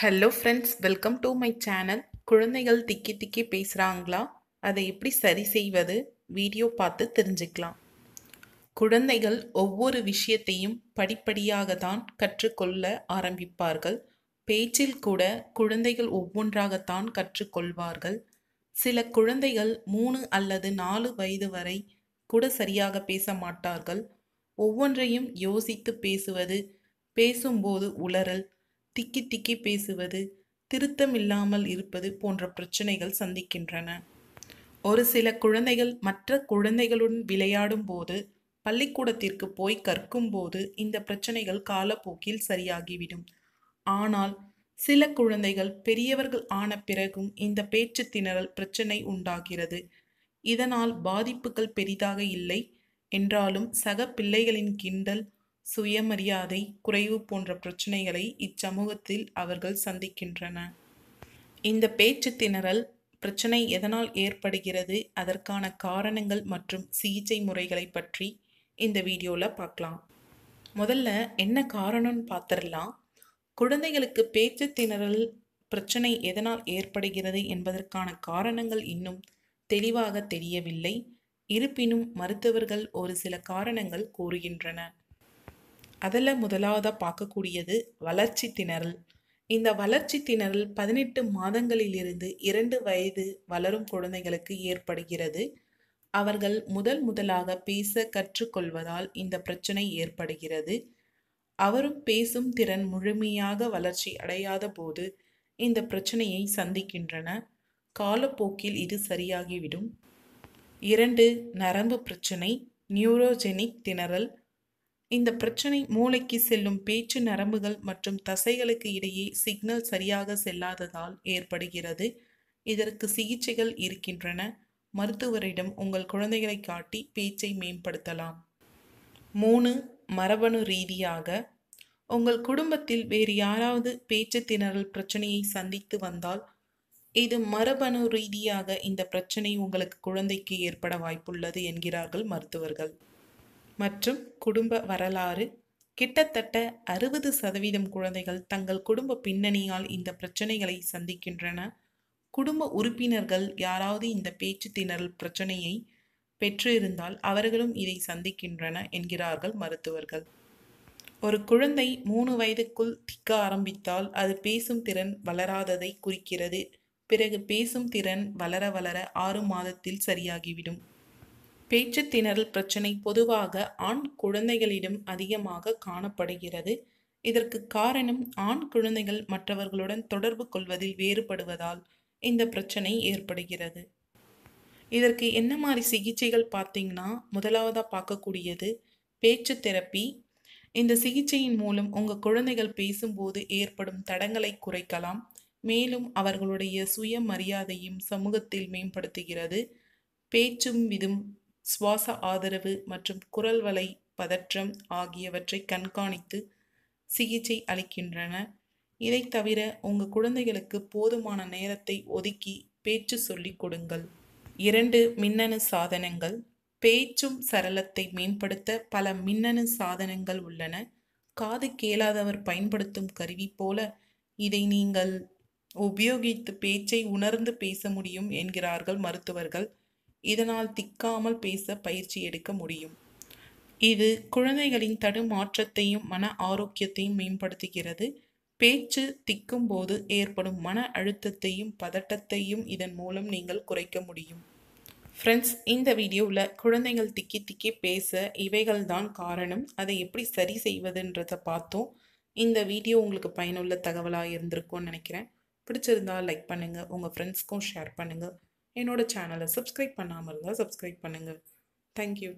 hello friends welcome to my channel குழந்தைகள் திக்கி திக்கி பேசுகிறாங்களா அதை எப்படி சரி செய்வது வீடியோ பார்த்து தெரிஞ்சுக்கலாம் குழந்தைகள் ஒவ்வொரு விஷயத்தையும் படிப்படியாக தான் கற்றுக்கொள்ள ஆரம்பிப்பார்கள் பேச்சில் கூட குழந்தைகள் ஒவ்வொன்றாகத்தான் கற்றுக்கொள்வார்கள் சில குழந்தைகள் மூணு அல்லது நாலு வயது வரை கூட சரியாக பேச மாட்டார்கள் ஒவ்வொன்றையும் யோசித்து பேசுவது பேசும்போது உளறல் திக்கி திக்கி பேசுவது திருத்தம் இல்லாமல் இருப்பது போன்ற பிரச்சனைகள் சந்திக்கின்றன ஒரு சில குழந்தைகள் மற்ற குழந்தைகளுடன் விளையாடும் போது பள்ளிக்கூடத்திற்கு போய் கற்கும் போது இந்த பிரச்சனைகள் காலப்போக்கில் சரியாகிவிடும் ஆனால் சில குழந்தைகள் பெரியவர்கள் ஆன பிறகும் இந்த பேச்சு திணறல் பிரச்சனை உண்டாகிறது இதனால் பாதிப்புகள் பெரிதாக இல்லை என்றாலும் சக பிள்ளைகளின் கிண்டல் சுயமரியாதை குறைவு போன்ற பிரச்சனைகளை இச்சமூகத்தில் அவர்கள் சந்திக்கின்றன இந்த பேச்சு திணறல் பிரச்சனை எதனால் ஏற்படுகிறது அதற்கான காரணங்கள் மற்றும் சிகிச்சை முறைகளை பற்றி இந்த வீடியோவில் பார்க்கலாம் முதல்ல என்ன காரணம்னு பார்த்துடலாம் குழந்தைகளுக்கு பேச்சு திணறல் பிரச்சனை எதனால் ஏற்படுகிறது என்பதற்கான காரணங்கள் இன்னும் தெளிவாக தெரியவில்லை இருப்பினும் மருத்துவர்கள் ஒரு சில காரணங்கள் கூறுகின்றனர் அதில் முதலாவதாக பார்க்கக்கூடியது வளர்ச்சி திணறல் இந்த வளர்ச்சி திணறல் பதினெட்டு மாதங்களிலிருந்து இரண்டு வயது வளரும் குழந்தைகளுக்கு ஏற்படுகிறது அவர்கள் முதல் முதலாக பேச கற்றுக்கொள்வதால் இந்த பிரச்சனை ஏற்படுகிறது அவரும் பேசும் திறன் முழுமையாக வளர்ச்சி அடையாத போது இந்த பிரச்சனையை சந்திக்கின்றன காலப்போக்கில் இது சரியாகிவிடும் இரண்டு நரம்பு பிரச்சனை நியூரோஜெனிக் திணறல் இந்த பிரச்சனை மூளைக்கு செல்லும் பேச்சு நரம்புகள் மற்றும் தசைகளுக்கு இடையே சிக்னல் சரியாக செல்லாததால் ஏற்படுகிறது இதற்கு சிகிச்சைகள் இருக்கின்றன மருத்துவரிடம் உங்கள் குழந்தைகளை காட்டி பேச்சை மேம்படுத்தலாம் மூணு மரபணு ரீதியாக உங்கள் குடும்பத்தில் வேறு யாராவது பேச்சு திணறல் பிரச்சனையை சந்தித்து வந்தால் இது மரபணு ரீதியாக இந்த பிரச்சனை உங்களுக்கு குழந்தைக்கு ஏற்பட வாய்ப்புள்ளது என்கிறார்கள் மருத்துவர்கள் மற்றும் குடும்ப வரலாறு கிட்டத்தட்ட அறுபது சதவீதம் குழந்தைகள் தங்கள் குடும்ப பின்னணியால் இந்த பிரச்சனைகளை சந்திக்கின்றன குடும்ப உறுப்பினர்கள் யாராவது இந்த பேச்சு திணறல் பிரச்சனையை பெற்றிருந்தால் அவர்களும் இதை சந்திக்கின்றன என்கிறார்கள் மருத்துவர்கள் ஒரு குழந்தை மூணு வயதுக்குள் திக்க ஆரம்பித்தால் அது பேசும் திறன் வளராததை குறிக்கிறது பிறகு பேசும் திறன் வளர வளர ஆறு மாதத்தில் சரியாகிவிடும் பேச்சு திணறல் பிரச்சனை பொதுவாக ஆண் குழந்தைகளிடம் அதிகமாக காணப்படுகிறது இதற்கு காரணம் ஆண் குழந்தைகள் மற்றவர்களுடன் தொடர்பு கொள்வதில் வேறுபடுவதால் இந்த பிரச்சனை ஏற்படுகிறது இதற்கு என்ன மாதிரி சிகிச்சைகள் பார்த்தீங்கன்னா முதலாவதாக பார்க்கக்கூடியது பேச்சு தெரப்பி இந்த சிகிச்சையின் மூலம் உங்கள் குழந்தைகள் பேசும்போது ஏற்படும் தடங்களை குறைக்கலாம் மேலும் அவர்களுடைய சுய மரியாதையும் சமூகத்தில் மேம்படுத்துகிறது பேச்சும் விதும் சுவாச ஆதரவு மற்றும் குரல் வலை பதற்றம் ஆகியவற்றை கண்காணித்து சிகிச்சை அளிக்கின்றன இதை தவிர உங்கள் குழந்தைகளுக்கு போதுமான நேரத்தை ஒதுக்கி பேச்சு சொல்லிக் கொடுங்கள் இரண்டு மின்னணு சாதனங்கள் பேச்சும் சரளத்தை மேம்படுத்த பல மின்னணு சாதனங்கள் உள்ளன காது கேளாதவர் பயன்படுத்தும் கருவி போல இதை நீங்கள் உபயோகித்து பேச்சை உணர்ந்து பேச முடியும் என்கிறார்கள் மருத்துவர்கள் இதனால் திக்காமல் பேச பயிற்சி எடுக்க முடியும் இது குழந்தைகளின் தடுமாற்றத்தையும் மன ஆரோக்கியத்தையும் மேம்படுத்துகிறது பேச்சு திக்கும் போது ஏற்படும் மன அழுத்தத்தையும் பதட்டத்தையும் இதன் மூலம் நீங்கள் குறைக்க முடியும் ஃப்ரெண்ட்ஸ் இந்த வீடியோவில் குழந்தைகள் திக்கி திக்கி பேச இவைகள் தான் காரணம் அதை எப்படி சரி செய்வதுன்றதை பார்த்தோம் இந்த வீடியோ உங்களுக்கு பயனுள்ள தகவலாக இருந்திருக்கும்னு நினைக்கிறேன் பிடிச்சிருந்தால் லைக் பண்ணுங்கள் உங்கள் ஃப்ரெண்ட்ஸ்க்கும் ஷேர் பண்ணுங்கள் என்னோடய சேனலை சப்ஸ்கிரைப் பண்ணாமல் இருந்தால் சப்ஸ்கிரைப் பண்ணுங்கள் தேங்க்யூ